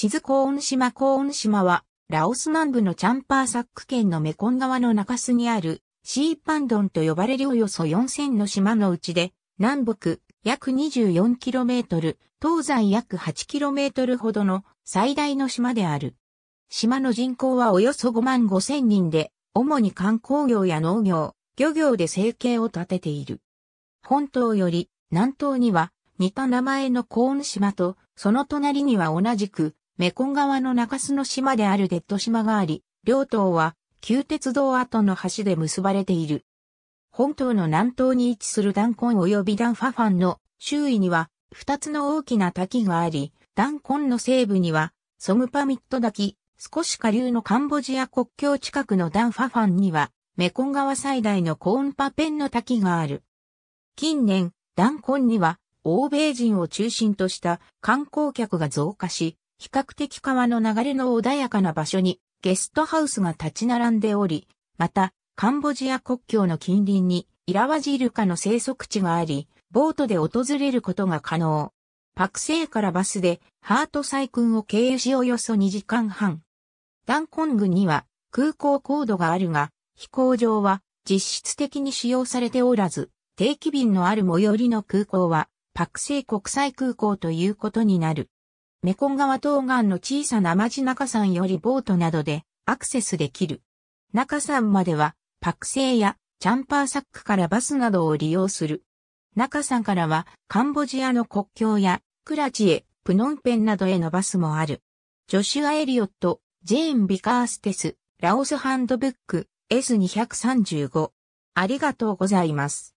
地図コーン島コーン島は、ラオス南部のチャンパーサック県のメコン川の中州にある、シーパンドンと呼ばれるおよそ4000の島のうちで、南北約 24km、東西約 8km ほどの最大の島である。島の人口はおよそ5万5 0人で、主に観光業や農業、漁業で生計を立てている。本島より南東には似た名前のコーン島と、その隣には同じくメコン川の中洲の島であるデッド島があり、両島は旧鉄道跡の橋で結ばれている。本島の南東に位置するダンコン及びダンファファンの周囲には2つの大きな滝があり、ダンコンの西部にはソムパミット滝、少し下流のカンボジア国境近くのダンファファンにはメコン川最大のコーンパペンの滝がある。近年、ダンコンには欧米人を中心とした観光客が増加し、比較的川の流れの穏やかな場所にゲストハウスが立ち並んでおり、また、カンボジア国境の近隣にイラワジイルカの生息地があり、ボートで訪れることが可能。パクセイからバスでハートサイクンを経由しおよそ2時間半。ダンコングには空港高度があるが、飛行場は実質的に使用されておらず、定期便のある最寄りの空港はパクセイ国際空港ということになる。メコン川東岸の小さな町中山よりボートなどでアクセスできる。中山までは、パクセイやチャンパーサックからバスなどを利用する。中山からは、カンボジアの国境や、クラチエ、プノンペンなどへのバスもある。ジョシュア・エリオット、ジェーン・ビカーステス、ラオスハンドブック、S235。ありがとうございます。